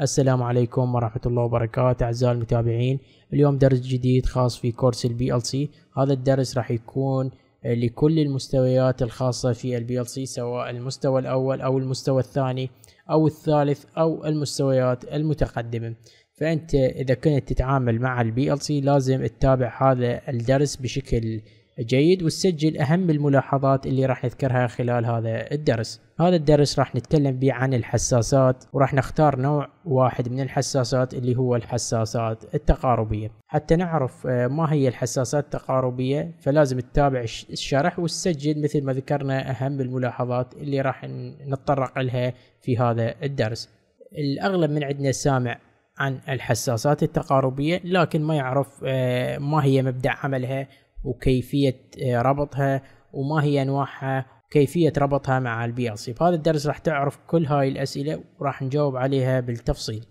السلام عليكم ورحمة الله وبركاته أعزائي المتابعين اليوم درس جديد خاص في كورس البي ال سي هذا الدرس راح يكون لكل المستويات الخاصة في البي ال سي سواء المستوى الأول أو المستوى الثاني أو الثالث أو المستويات المتقدمة فأنت إذا كنت تتعامل مع البي ال سي لازم تتابع هذا الدرس بشكل جيد وتسجل اهم الملاحظات اللي راح نذكرها خلال هذا الدرس هذا الدرس راح نتكلم به عن الحساسات وراح نختار نوع واحد من الحساسات اللي هو الحساسات التقاربية حتى نعرف آه، ما هي الحساسات التقاربية فلازم تتابع الشرح وتسجل مثل ما ذكرنا أهم الملاحظات اللي راح نتطرق لها في هذا الدرس الأغلب من عندنا سامع عن الحساسات التقاربية لكن ما يعرف آه، ما هي مبدأ عملها وكيفيه آه، ربطها وما هي انواعها كيفيه ربطها مع البي ال سي بهذا الدرس راح تعرف كل هاي الاسئله وراح نجاوب عليها بالتفصيل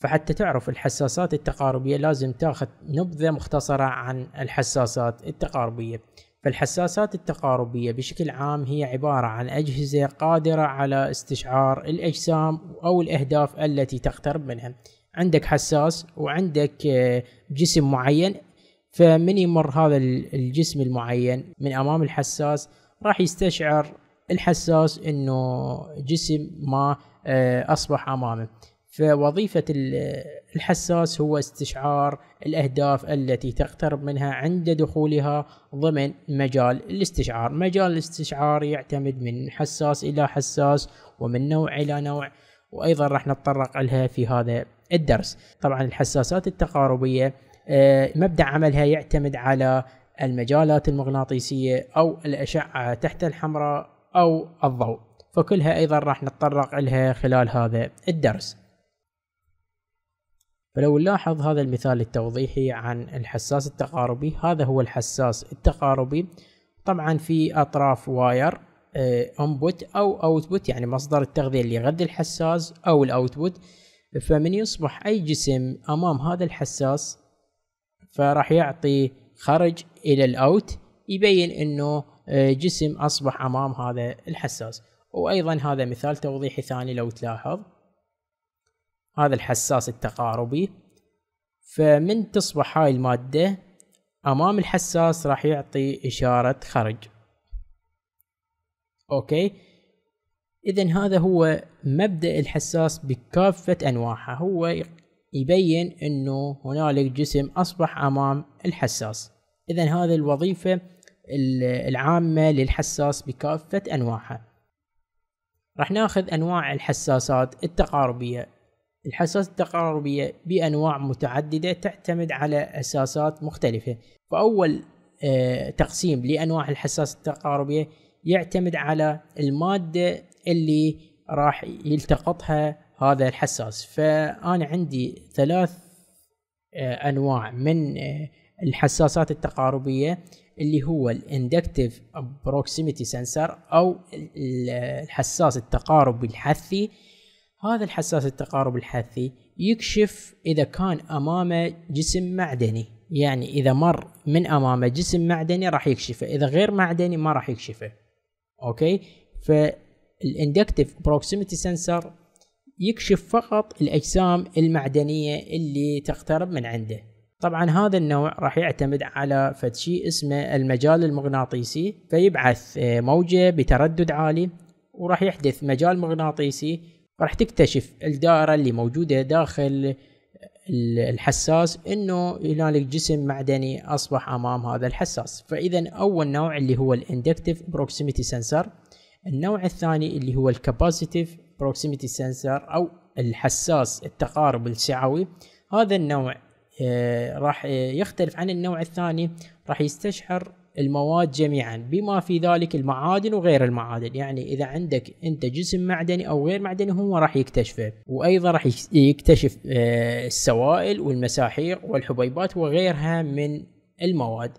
فحتى تعرف الحساسات التقاربيه لازم تاخذ نبذه مختصره عن الحساسات التقاربيه فالحساسات التقاربية بشكل عام هي عبارة عن أجهزة قادرة على استشعار الأجسام أو الأهداف التي تقترب منها عندك حساس وعندك آه، جسم معين فمن يمر هذا الجسم المعين من امام الحساس راح يستشعر الحساس انه جسم ما آه، اصبح امامه فوظيفة الحساس هو استشعار الأهداف التي تقترب منها عند دخولها ضمن مجال الاستشعار مجال الاستشعار يعتمد من حساس إلى حساس ومن نوع إلى نوع وأيضا راح نتطرق لها في هذا الدرس طبعا الحساسات التقاربية آه، مبدأ عملها يعتمد على المجالات المغناطيسية أو الأشعة تحت الحمراء أو الضوء فكلها أيضا راح نتطرق لها خلال هذا الدرس فلو نلاحظ هذا المثال التوضيحي عن الحساس التقاربي هذا هو الحساس التقاربي طبعا في أطراف واير انبوت آه، او اوتبوت يعني مصدر التغذية اللي يغذي الحساس او الاوتبوت فمن يصبح اي جسم امام هذا الحساس فراح يعطي خرج الى الاوت يبين انه آه، جسم اصبح امام هذا الحساس وايضا هذا مثال توضيحي ثاني لو تلاحظ هذا الحساس التقاربي فمن تصبح هاي المادة امام الحساس راح يعطي اشارة خرج اوكي اذا هذا هو مبدأ الحساس بكافة انواعها هو يبين انه هنالك جسم اصبح امام الحساس اذا هذه الوظيفه العامه للحساس بكافه انواعها راح ناخذ انواع الحساسات التقاربيه الحساسات التقاربيه بانواع متعدده تعتمد على اساسات مختلفه فاول آه، تقسيم لانواع الحساس التقاربيه يعتمد على الماده اللي راح يلتقطها هذا الحساس فانا عندي ثلاث آه، انواع من آه، الحساسات التقاربيه اللي هو الاندكتيف بروكسيميتي سنسر او الحساس التقارب الحثي هذا الحساس التقارب الحثي يكشف اذا كان امامه جسم معدني يعني اذا مر من امامه جسم معدني راح يكشفه اذا غير معدني ما راح يكشفه اوكي فالاندكتيف بروكسيميتي سنسر يكشف فقط الأجسام المعدنية اللي تقترب من عنده طبعا هذا النوع راح يعتمد على فد شيء اسمه المجال المغناطيسي فيبعث آه، موجة بتردد عالي وراح يحدث مجال مغناطيسي راح تكتشف الدائرة اللي موجودة داخل الحساس انه هنالك جسم معدني اصبح امام هذا الحساس فاذا اول نوع اللي هو الاندكتيف بروكسيميتي سنسر النوع الثاني اللي هو الكاباسيتيف بروكسيميتي سنسر او الحساس التقارب السعوي هذا النوع آه، راح آه، يختلف عن النوع الثاني راح يستشعر المواد جميعا بما في ذلك المعادن وغير المعادن يعني اذا عندك انت جسم معدني او غير معدني هو راح يكتشفه وايضا راح يكتشف آه، السوائل والمساحيق والحبيبات وغيرها من المواد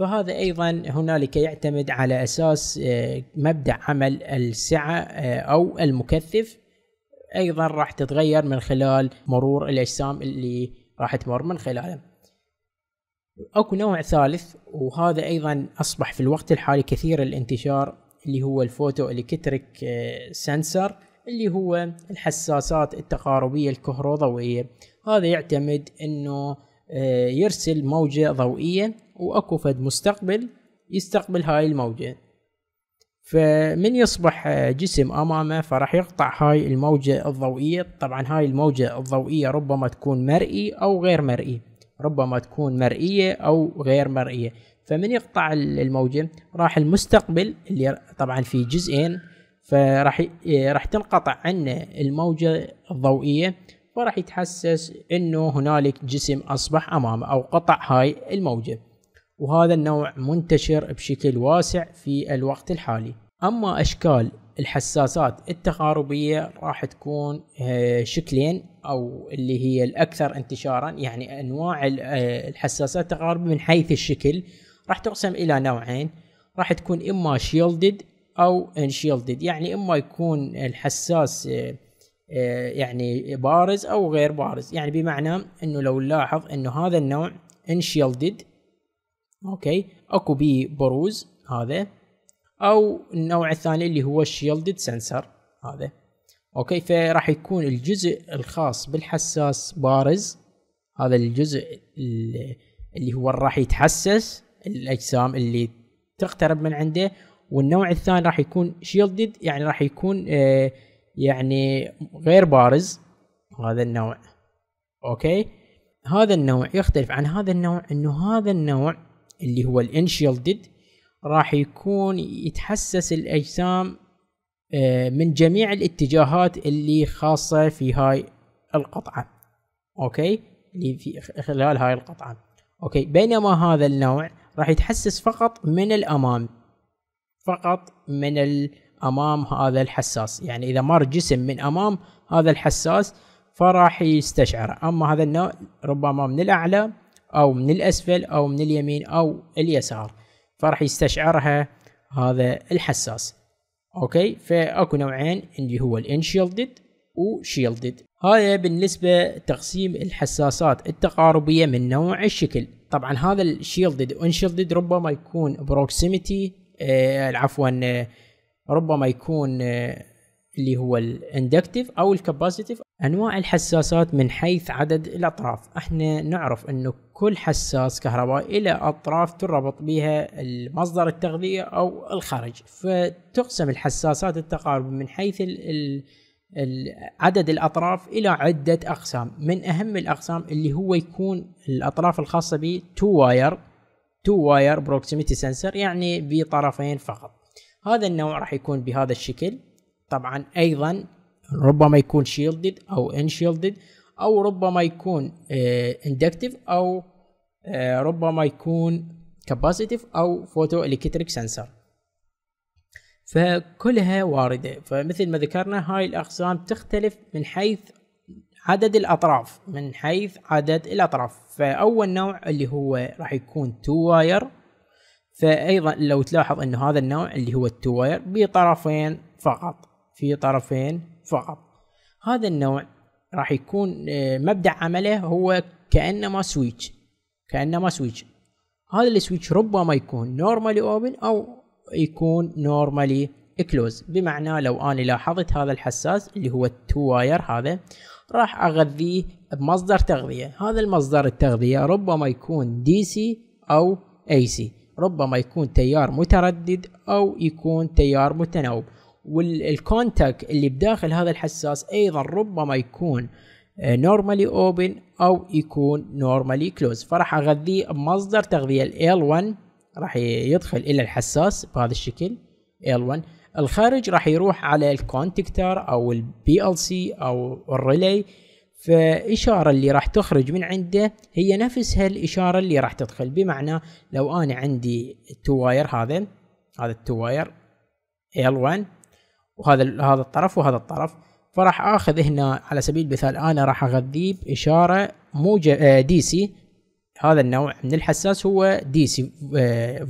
فهذا ايضا هنالك يعتمد على اساس آه، مبدا عمل السعه آه، او المكثف ايضا راح تتغير من خلال مرور الاجسام اللي راح تمر من خلاله اكو نوع ثالث وهذا ايضا اصبح في الوقت الحالي كثير الانتشار اللي هو الفوتو الكتريك آه، سنسر اللي هو الحساسات التقاربيه الكهروضويه هذا يعتمد انه آه، يرسل موجة ضوئية واكو فد مستقبل يستقبل هاي الموجة فمن يصبح آه، جسم امامه فراح يقطع هاي الموجة الضوئية طبعا هاي الموجة الضوئية ربما تكون مرئي او غير مرئي ربما تكون مرئية او غير مرئية فمن يقطع الموجة راح المستقبل اللي طبعا في جزئين فراح آه، راح تنقطع عنه الموجة الضوئية فراح يتحسس انه هنالك جسم اصبح امامه او قطع هاي الموجه وهذا النوع منتشر بشكل واسع في الوقت الحالي اما اشكال الحساسات التقاربية راح تكون آه، شكلين أو اللي هي الأكثر انتشارا يعني أنواع آه، الحساسات التقاربية من حيث الشكل راح تقسم إلى نوعين راح تكون إما شيلدد أو انشيلدد يعني إما يكون الحساس آه، آه، يعني بارز او غير بارز يعني بمعنى انه لو نلاحظ انه هذا النوع انشيلدد اوكي اكو بيه بروز هذا او النوع الثاني اللي هو الشيلدد سنسر هذا اوكي فراح يكون الجزء الخاص بالحساس بارز هذا الجزء اللي هو راح يتحسس الاجسام اللي تقترب من عنده والنوع الثاني راح يكون شيلدد يعني راح يكون آه يعني غير بارز هذا النوع اوكي هذا النوع يختلف عن هذا النوع انه هذا النوع اللي هو الانشيلدد راح يكون يتحسس الاجسام آه، من جميع الاتجاهات اللي خاصة في هاي القطعة اوكي اللي في خلال هاي القطعة اوكي بينما هذا النوع راح يتحسس فقط من الامام فقط من ال امام هذا الحساس يعني اذا مر جسم من امام هذا الحساس فراح يستشعر اما هذا النوع ربما من الاعلى او من الاسفل او من اليمين او اليسار فراح يستشعرها هذا الحساس اوكي فاكو نوعين اللي هو الانشيلدد وشيلدد هذا بالنسبة تقسيم الحساسات التقاربية من نوع الشكل طبعا هذا الشيلدد وانشيلدد ربما يكون بروكسيميتي آه عفوا آه، ربما يكون آه، اللي هو الاندكتيف او الكاباسيتيف انواع الحساسات من حيث عدد الاطراف احنا نعرف انه كل حساس كهربائي الى اطراف تربط بها المصدر التغذية او الخارج فتقسم الحساسات التقارب من حيث الـ الـ عدد الاطراف الى عدة اقسام من اهم الاقسام اللي هو يكون الاطراف الخاصة به تو واير تو واير بروكسيميتي سنسر يعني بطرفين فقط هذا النوع راح يكون بهذا الشكل طبعا ايضا ربما يكون شيلدد او ان شيلدد او ربما يكون اندكتيف آه، او آه، ربما يكون كاباسيتيف او فوتو الكتريك سنسر فكلها وارده فمثل ما ذكرنا هاي الاقسام تختلف من حيث عدد الاطراف من حيث عدد الاطراف فاول نوع اللي هو راح يكون تو واير فايضا لو تلاحظ انه هذا النوع اللي هو التواير بطرفين فقط في طرفين فقط هذا النوع راح يكون آه، مبدأ عمله هو كأنما سويتش كأنما سويتش هذا السويتش ربما يكون نورمالي اوبن او يكون نورمالي كلوز بمعنى لو انا لاحظت هذا الحساس اللي هو التو واير هذا راح اغذيه بمصدر تغذية هذا المصدر التغذية ربما يكون دي سي او اي سي ربما يكون تيار متردد او يكون تيار متناوب والكونتاكت اللي بداخل هذا الحساس ايضا ربما يكون نورمالي آه، اوبن او يكون نورمالي كلوز فراح اغذيه بمصدر تغذيه ال 1 راح يدخل الى الحساس بهذا الشكل ال 1 الخارج راح يروح على الكونتكتر او البي ال سي او الريلي فإشارة اللي راح تخرج من عنده هي نفسها الإشارة اللي راح تدخل بمعنى لو أنا عندي التواير هذا هذا التواير L1 وهذا هذا الطرف وهذا الطرف فراح اخذ هنا على سبيل المثال انا راح اغذيه باشاره موجب دي سي هذا النوع من الحساس هو دي سي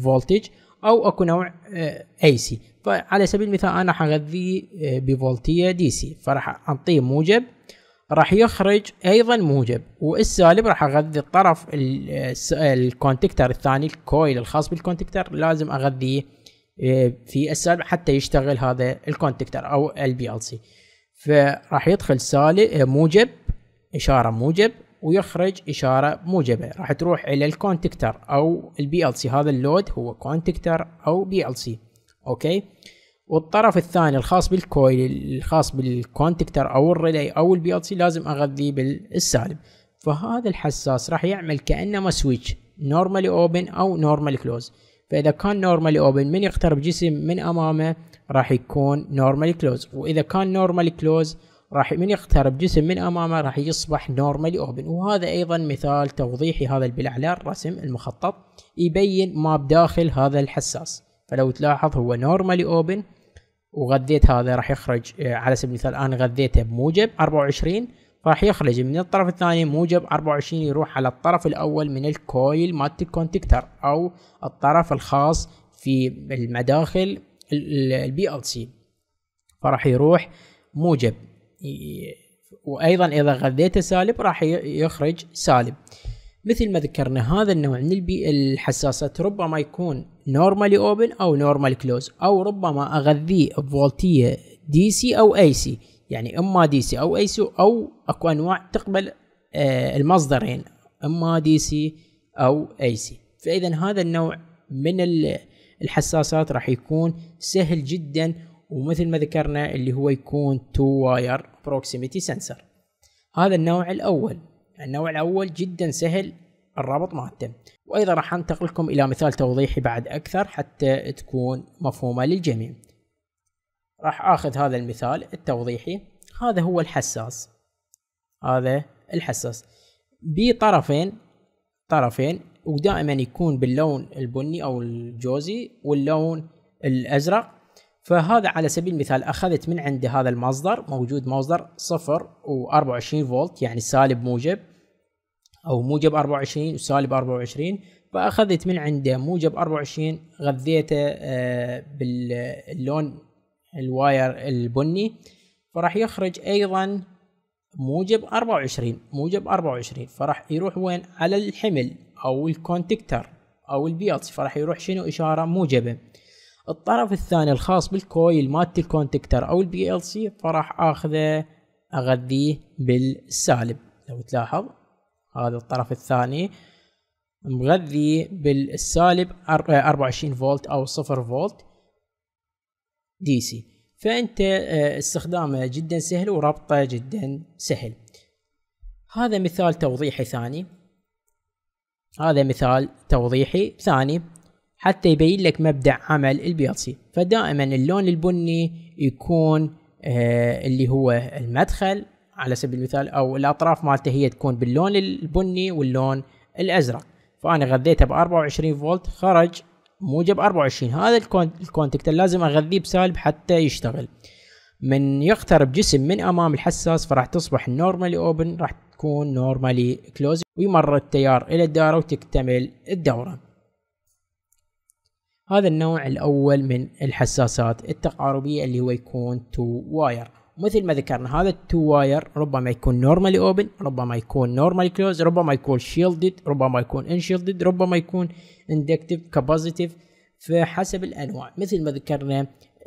فولتج او اكو نوع اي آه، سي فعلى سبيل المثال انا حغذيه آه، بفولتيه دي سي فراح أعطيه موجب راح يخرج ايضا موجب والسالب راح اغذي الطرف الكونتكتر الثاني الكويل الخاص بالكونتكتر لازم اغذيه آه، في السالب حتى يشتغل هذا الكونتكتر او البي ال سي فراح يدخل سالب آه، موجب اشاره موجب ويخرج اشاره موجبه راح تروح الى الكونتكتر او البي ال سي هذا اللود هو كونتكتر او بي ال سي اوكي والطرف الثاني الخاص بالكويل الخاص بالكونتكتر او الريلي او البي ال سي لازم اغذيه بالسالب فهذا الحساس راح يعمل كانما سويتش نورمالي اوبن او نورمالي كلوز فاذا كان نورمالي اوبن من يقترب جسم من امامه راح يكون نورمالي كلوز واذا كان نورمالي كلوز راح من يقترب جسم من امامه راح يصبح نورمالي اوبن وهذا ايضا مثال توضيحي هذا بالاعلى الرسم المخطط يبين ما بداخل هذا الحساس فلو تلاحظ هو نورمالي اوبن وغذيت هذا راح يخرج آه، على سبيل المثال انا غذيته بموجب 24 راح يخرج من الطرف الثاني موجب 24 يروح على الطرف الاول من الكويل مالت الكونتكتر او الطرف الخاص في المداخل البي ال سي فراح يروح موجب وايضا اذا غذيته سالب راح يخرج سالب مثل ما ذكرنا هذا النوع من الحساسات ربما يكون نورمالي اوبن او نورمال كلوز او ربما اغذيه بفولتيه دي سي او اي سي يعني اما دي سي او اي سي او اكو انواع تقبل آه المصدرين اما دي سي او اي سي فاذا هذا النوع من الحساسات راح يكون سهل جدا ومثل ما ذكرنا اللي هو يكون تو واير بروكسيميتي سنسر هذا النوع الاول النوع الأول جدا سهل الرابط مالته وأيضا راح أنتقلكم إلى مثال توضيحي بعد أكثر حتى تكون مفهومة للجميع راح آخذ هذا المثال التوضيحي هذا هو الحساس هذا الحساس بطرفين طرفين ودائما يكون باللون البني أو الجوزي واللون الأزرق فهذا على سبيل المثال أخذت من عند هذا المصدر موجود مصدر صفر و24 فولت يعني سالب موجب أو موجب 24 وسالب 24 فأخذت من عنده موجب 24 غذيته آه، باللون الواير البني فراح يخرج أيضا موجب 24 موجب 24 فراح يروح وين على الحمل أو الكونتكتر أو البيض فراح يروح شنو إشارة موجبة الطرف الثاني الخاص بالكويل مالت الكونتكتر او البي ال سي فراح اخذه اغذيه بالسالب لو تلاحظ هذا الطرف الثاني مغذي بالسالب 24 آه، فولت او 0 فولت دي سي فانت آه، استخدامه جدا سهل وربطه جدا سهل هذا مثال توضيحي ثاني هذا مثال توضيحي ثاني حتى يبين لك مبدأ عمل البي ال سي فدائما اللون البني يكون آه، اللي هو المدخل على سبيل المثال او الاطراف مالته هي تكون باللون البني واللون الازرق فانا غذيته ب 24 فولت خرج موجب 24 هذا الكونتكتر لازم اغذيه بسالب حتى يشتغل من يقترب جسم من امام الحساس فراح تصبح نورمالي اوبن راح تكون نورمالي كلوز ويمر التيار الى الدارة وتكتمل الدورة هذا النوع الاول من الحساسات التقاربية اللي هو يكون تو واير مثل ما ذكرنا هذا التو واير ربما يكون نورمالي اوبن ربما يكون نورمالي كلوز ربما يكون شيلدد ربما يكون انشيلدد ربما يكون اندكتيف كابازيتيف فحسب الانواع مثل ما ذكرنا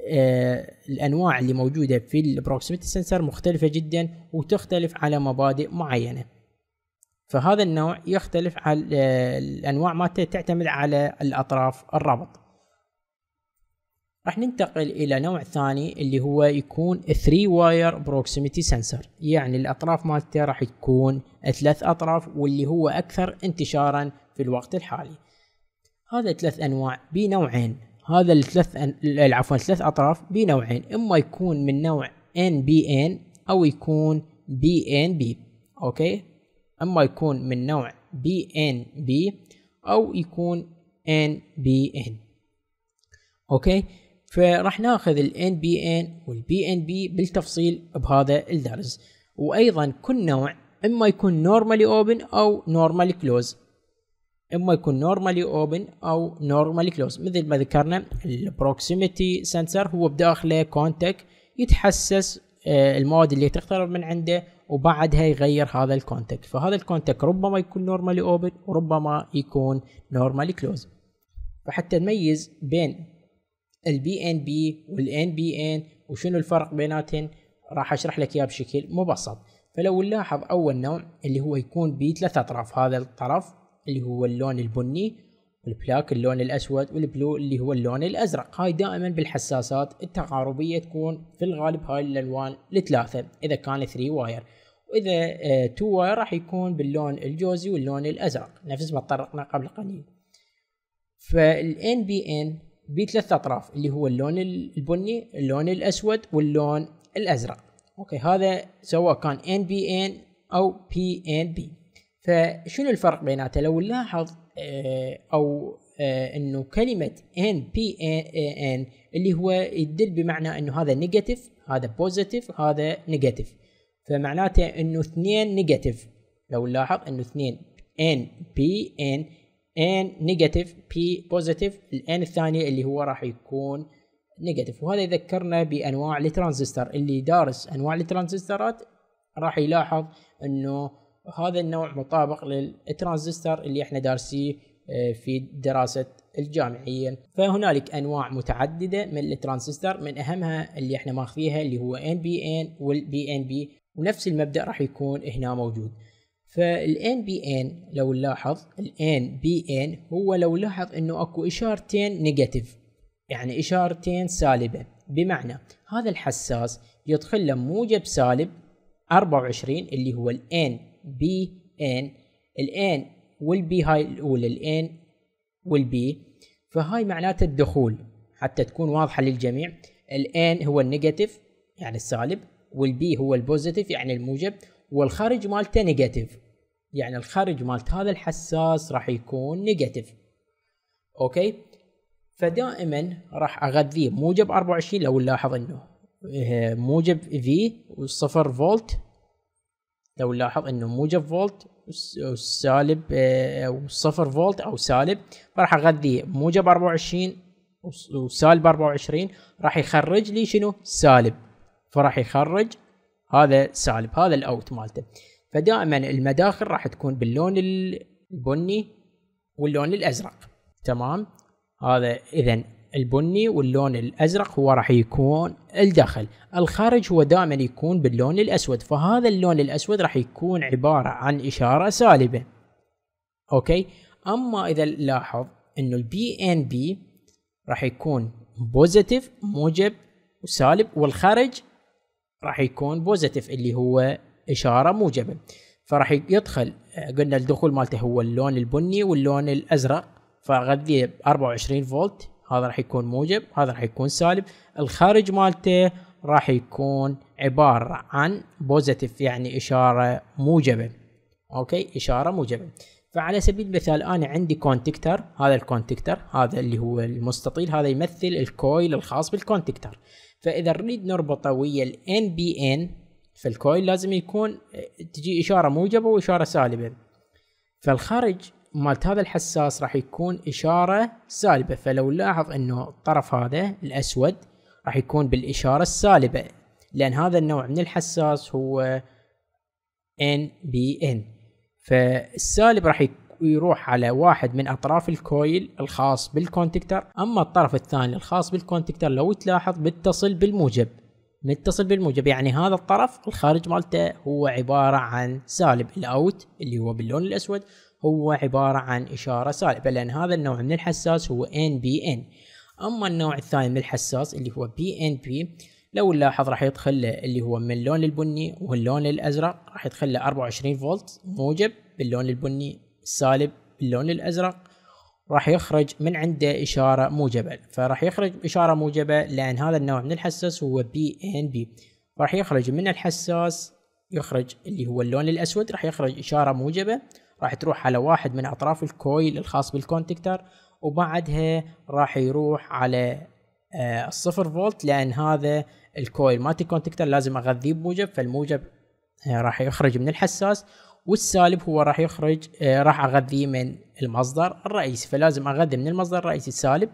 آه الانواع اللي موجوده في البروكسيميتي سنسر مختلفه جدا وتختلف على مبادئ معينه فهذا النوع يختلف على آه، الانواع مالته تعتمد على الاطراف الرابط راح ننتقل الى نوع ثاني اللي هو يكون 3 واير بروكسيميتي سنسر يعني الاطراف مالته راح تكون ثلاث اطراف واللي هو اكثر انتشارا في الوقت الحالي هذا ثلاث انواع بنوعين هذا الثلاث أن... عفوا ثلاث اطراف بنوعين اما يكون من نوع ان بي ان او يكون بي ان بي اوكي اما يكون من نوع بي ان بي او يكون ان بي ان اوكي فراح ناخذ ال NBN وال BNB بالتفصيل بهذا الدرس وايضا كل نوع اما يكون normally open او normally close اما يكون normally open او normally close مثل ما ذكرنا البروكسيميتي سنسر هو بداخله كونتاك يتحسس آه، المواد اللي تقترب من عنده وبعدها يغير هذا الكونتاك فهذا الكونتاك ربما يكون normally open وربما يكون normally close فحتى نميز بين البي ان بي والان بي ان وشنو الفرق بيناتهم راح اشرح لك اياه بشكل مبسط فلو نلاحظ اول نوع اللي هو يكون بثلاث اطراف هذا الطرف اللي هو اللون البني والبلاك اللون الاسود والبلو اللي هو اللون الازرق هاي دائما بالحساسات التقاربيه تكون في الغالب هاي الالوان الثلاثه اذا كان 3 واير واذا 2 آه، واير راح يكون باللون الجوزي واللون الازرق نفس ما تطرقنا قبل قليل فالان بي ان بثلاث اطراف اللي هو اللون البني اللون الاسود واللون الازرق اوكي هذا سواء كان ان بي ان او بي ان بي فشنو الفرق بيناتها لو نلاحظ آه، او آه، انه كلمه ان بي ان اللي هو يدل بمعنى انه هذا نيجاتيف هذا بوزيتيف هذا نيجاتيف فمعناته انه اثنين نيجاتيف لو نلاحظ انه اثنين ان بي ان ان نيجاتيف بي بوزيتيف الان الثاني اللي هو راح يكون نيجاتيف وهذا يذكرنا بانواع الترانزستور اللي دارس انواع الترانزستورات راح يلاحظ انه هذا النوع مطابق للترانزستور اللي احنا دارسيه آه، في دراسة الجامعية فهنالك أنواع متعددة من الترانزستور من أهمها اللي احنا ماخذيها اللي هو NBN والBNB ونفس المبدأ راح يكون هنا موجود فالان بي ان لو نلاحظ الان بي ان هو لو لاحظ انه اكو اشارتين نيجاتيف يعني اشارتين سالبه بمعنى هذا الحساس يدخل له موجب سالب 24 اللي هو الان بي ان الان والبي هاي الاولى الان والبي فهاي معناته الدخول حتى تكون واضحه للجميع الان هو النيجاتيف يعني السالب والبي هو البوزيتيف يعني الموجب والخارج مالته نيجاتيف يعني الخارج مالت هذا الحساس راح يكون نيجاتيف اوكي فدائما راح اغذيه موجب 24 لو نلاحظ انه إيه، موجب في والصفر فولت لو نلاحظ انه موجب فولت وسالب إيه، وصفر فولت او سالب فراح اغذيه موجب 24 وسالب 24 راح يخرج لي شنو سالب فراح يخرج هذا سالب هذا الاوت مالته فدائما المداخل راح تكون باللون البني واللون الازرق تمام هذا اذا البني واللون الازرق هو راح يكون الداخل الخارج هو دائما يكون باللون الاسود فهذا اللون الاسود راح يكون عباره عن اشاره سالبه اوكي اما اذا لاحظ انه البي ان بي راح يكون بوزيتيف موجب وسالب والخارج راح يكون بوزيتيف اللي هو اشاره موجبه فراح يدخل قلنا الدخول مالته هو اللون البني واللون الازرق فغذيه ب 24 فولت هذا راح يكون موجب هذا راح يكون سالب الخارج مالته راح يكون عبارة عن بوزيتيف يعني إشارة موجبة أوكي إشارة موجبة فعلى سبيل المثال أنا عندي كونتكتر هذا الكونتكتر هذا اللي هو المستطيل هذا يمثل الكويل الخاص بالكونتكتر فإذا نريد نربطه ويا ال ان فالكويل لازم يكون تجي اشاره موجبه واشاره سالبه فالخارج مالت هذا الحساس راح يكون اشاره سالبه فلو نلاحظ انه الطرف هذا الاسود راح يكون بالاشاره السالبه لان هذا النوع من الحساس هو ان فالسالب راح يروح على واحد من اطراف الكويل الخاص بالكونتكتر اما الطرف الثاني الخاص بالكونتكتر لو تلاحظ بيتصل بالموجب متصل بالموجب يعني هذا الطرف الخارج مالته هو عبارة عن سالب الاوت اللي هو باللون الاسود هو عبارة عن اشارة سالبة لان هذا النوع من الحساس هو NBN اما النوع الثاني من الحساس اللي هو BNP لو نلاحظ راح يدخل اللي هو من اللون البني واللون الازرق راح يدخل له 24 فولت موجب باللون البني سالب باللون الازرق راح يخرج من عنده إشارة موجبة فراح يخرج إشارة موجبة لأن هذا النوع من الحساس هو بي ان بي راح يخرج من الحساس يخرج اللي هو اللون الأسود راح يخرج إشارة موجبة راح تروح على واحد من أطراف الكويل الخاص بالكونتكتر وبعدها راح يروح على الصفر آه، فولت لأن هذا الكويل مالت الكونتكتر لازم أغذيه بموجب فالموجب آه، راح يخرج من الحساس والسالب هو راح يخرج آه، راح اغذيه من المصدر الرئيسي فلازم اغذي من المصدر الرئيسي السالب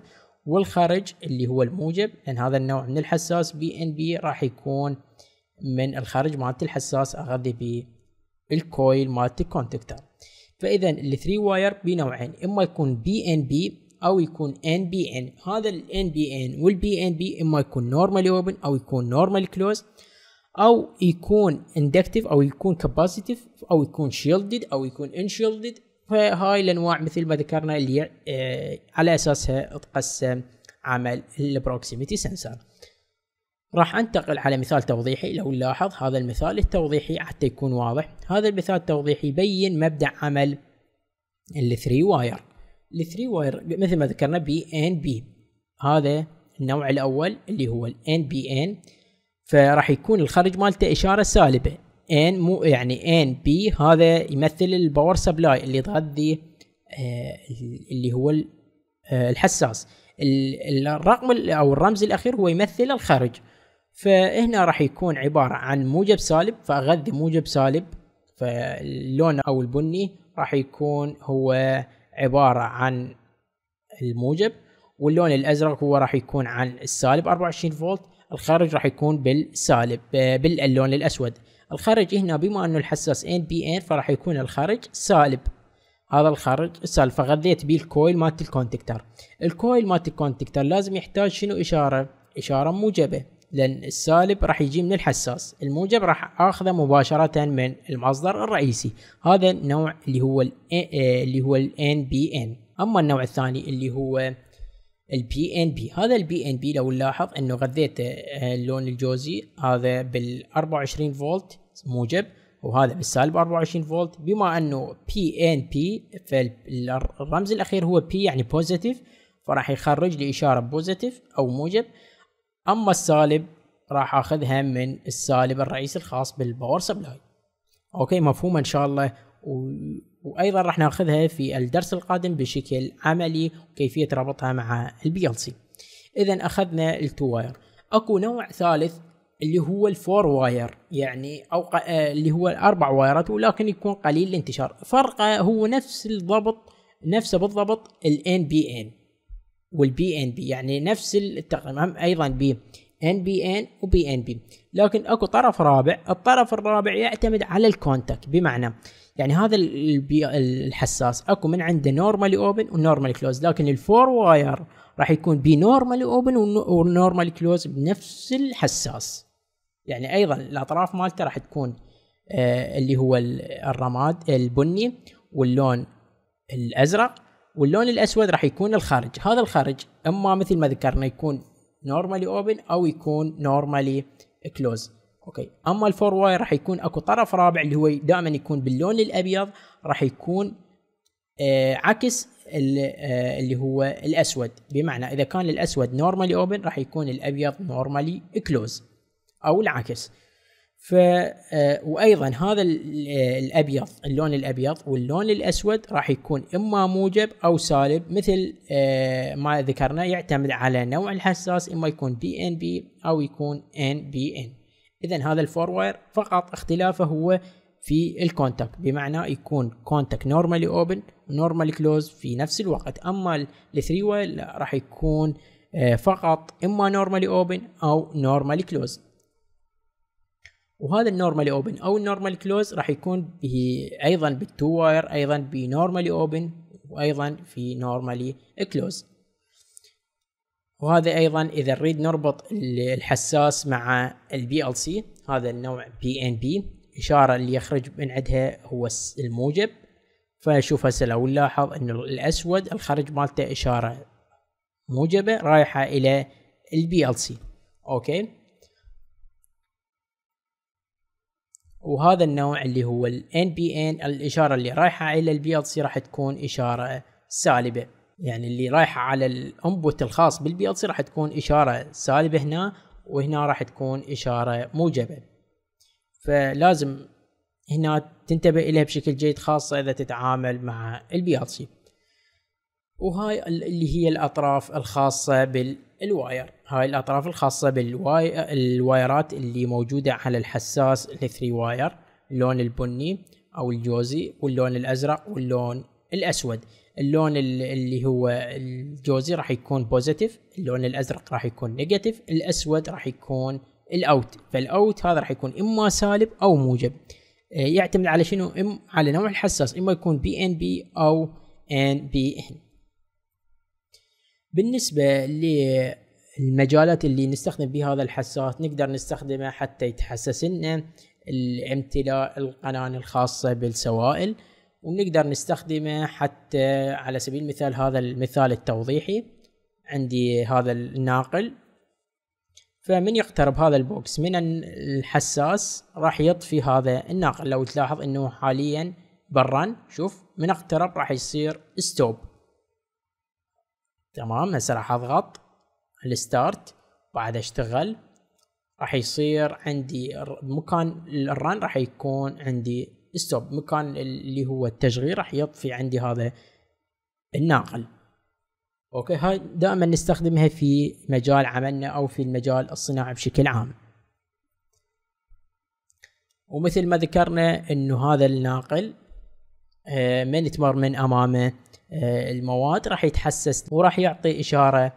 والخارج اللي هو الموجب لان هذا النوع من الحساس بي ان بي راح يكون من الخارج مالت الحساس اغذي به الكويل مالت الكونتكتر فاذا الثري واير بنوعين اما يكون بي ان بي او يكون ان بي ان هذا الان بي ان والبي ان بي اما يكون نورمالي اوبن او يكون نورمالي كلوز او يكون اندكتيف او يكون كاباسيتيف او يكون شيلدد او يكون انشيلدد فهاي الانواع مثل ما ذكرنا اللي آه، على اساسها تقسم عمل البروكسيميتي سنسر راح انتقل على مثال توضيحي لو نلاحظ هذا المثال التوضيحي حتى يكون واضح هذا المثال التوضيحي يبين مبدأ عمل الثري واير الثري واير مثل ما ذكرنا بي ان بي هذا النوع الاول اللي هو الان بي ان فراح يكون الخرج مالته اشاره سالبه ان مو يعني ان بي هذا يمثل الباور سبلاي اللي تغذي آه، اللي هو آه، الحساس الرقم او الرمز الاخير هو يمثل الخرج فهنا راح يكون عباره عن موجب سالب فاغذي موجب سالب فاللون او البني راح يكون هو عباره عن الموجب واللون الازرق هو راح يكون عن السالب 24 فولت الخارج راح يكون بالسالب آه، باللون الاسود الخارج هنا بما انه الحساس ان بي ان فراح يكون الخارج سالب هذا الخارج سالب فغذيت به الكويل مالت الكونتكتر الكويل مالت الكونتكتر لازم يحتاج شنو اشاره اشاره موجبه لان السالب راح يجي من الحساس الموجب راح اخذه مباشره من المصدر الرئيسي هذا النوع اللي هو آه، اللي هو الان بي ان اما النوع الثاني اللي هو البي ان بي هذا البي ان بي لو نلاحظ انه غذيته آه، اللون الجوزي هذا بال 24 فولت موجب وهذا بالسالب 24 فولت بما انه بي ان بي فالرمز الاخير هو بي يعني بوزيتيف فراح يخرج لي اشاره بوزيتيف او موجب اما السالب راح اخذها من السالب الرئيسي الخاص بالباور سبلاي اوكي مفهوم ان شاء الله و... وايضا راح ناخذها في الدرس القادم بشكل عملي وكيفيه ربطها مع البي ال سي اذا اخذنا التو واير اكو نوع ثالث اللي هو الفور واير يعني او ق... آه، اللي هو الاربع وايرات ولكن يكون قليل الانتشار فرقه هو نفس الضبط نفسه بالضبط الان بي ان والبي ان بي يعني نفس التقنيه ايضا بي ان بي ان وبي ان بي لكن اكو طرف رابع الطرف الرابع يعتمد على الكونتاكت بمعنى يعني هذا الحساس اكو من عنده نورمالي اوبن ونورمالي كلوز لكن الفور واير راح يكون بي نورمالي اوبن ونورمالي كلوز بنفس الحساس يعني ايضا الاطراف مالته راح تكون آه اللي هو الرماد البني واللون الازرق واللون الاسود راح يكون الخارج هذا الخارج اما مثل ما ذكرنا يكون نورمالي اوبن او يكون نورمالي كلوز اوكي اما الفور واي راح يكون اكو طرف رابع اللي هو دائما يكون باللون الابيض راح يكون آه عكس آه، اللي هو الاسود بمعنى اذا كان الاسود نورمالي اوبن راح يكون الابيض نورمالي كلوز او العكس ف آه، وايضا هذا آه، الابيض اللون الابيض واللون الاسود راح يكون اما موجب او سالب مثل ما ذكرنا يعتمد على نوع الحساس اما يكون بي ان بي او يكون ان بي ان اذا هذا الفورواير فقط اختلافه هو في الكونتاكت بمعنى يكون كونتاكت نورمالي اوبن نورمالي كلوز في نفس الوقت اما الثري واي راح يكون آه، فقط اما نورمالي اوبن او نورمالي كلوز وهذا النورمالي اوبن او النورمالي كلوز راح يكون به ايضا بالتو واير ايضا بنورمالي اوبن وايضا في نورمالي كلوز وهذا ايضا اذا نريد نربط الحساس مع البي ال سي هذا النوع بي ان بي الاشاره اللي يخرج من عندها هو الموجب فنشوف هسه لو نلاحظ انه الاسود الخرج مالته اشاره موجبه رايحه الى البي ال سي اوكي وهذا النوع اللي هو ال NBN الإشارة اللي رايحة إلى البي ال سي راح تكون إشارة سالبة يعني اللي رايح على الانبوت الخاص بالبي ال سي راح تكون اشاره سالبه هنا وهنا راح تكون اشاره موجبه فلازم هنا تنتبه إليها بشكل جيد خاصة إذا تتعامل مع البي ال سي وهاي اللي هي الأطراف الخاصة بالواير هاي الأطراف الخاصة بالوايرات اللي موجودة على الحساس الثري واير اللون البني أو الجوزي واللون الأزرق واللون الأسود اللون اللي هو الجوزي راح يكون بوزيتيف اللون الازرق راح يكون نيجاتيف الاسود راح يكون الاوت فالاوت هذا راح يكون اما سالب او موجب آه، يعتمد على شنو إم على نوع الحساس اما يكون بي ان بي او ان بي ان بالنسبه للمجالات اللي نستخدم بها هذا الحساس نقدر نستخدمه حتى يتحسس لنا الامتلاء القناه الخاصه بالسوائل ونقدر نستخدمه حتى على سبيل المثال هذا المثال التوضيحي عندي هذا الناقل فمن يقترب هذا البوكس من الحساس راح يطفي هذا الناقل لو تلاحظ انه حاليا برا شوف من اقترب راح يصير ستوب تمام هسه راح اضغط الستارت بعد اشتغل راح يصير عندي مكان الرن راح يكون عندي ستوب مكان اللي هو التشغيل راح يطفي عندي هذا الناقل اوكي هاي دائما نستخدمها في مجال عملنا او في المجال الصناعي بشكل عام ومثل ما ذكرنا انه هذا الناقل آه، من من امامه آه، المواد راح يتحسس وراح يعطي اشاره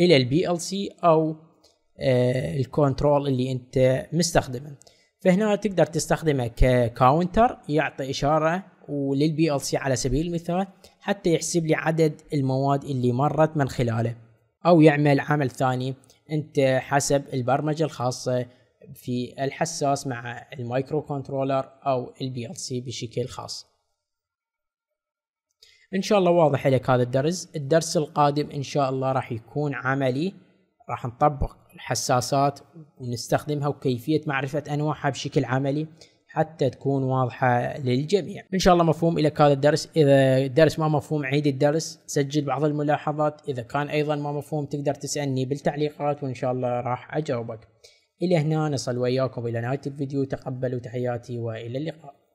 الى البي ال سي او آه، الكنترول اللي انت مستخدمه فهنا تقدر تستخدمه ككاونتر يعطي اشاره وللبي ال سي على سبيل المثال حتى يحسب لي عدد المواد اللي مرت من خلاله او يعمل عمل ثاني انت حسب البرمجه الخاصه في الحساس مع المايكرو كنترولر او البي ال سي بشكل خاص ان شاء الله واضح لك هذا الدرس الدرس القادم ان شاء الله راح يكون عملي راح نطبق الحساسات ونستخدمها وكيفية معرفة أنواعها بشكل عملي حتى تكون واضحة للجميع إن شاء الله مفهوم إلى هذا الدرس إذا الدرس ما مفهوم عيد الدرس سجل بعض الملاحظات إذا كان أيضا ما مفهوم تقدر تسألني بالتعليقات وإن شاء الله راح أجاوبك إلى هنا نصل وإياكم إلى نهاية الفيديو تقبلوا تحياتي وإلى اللقاء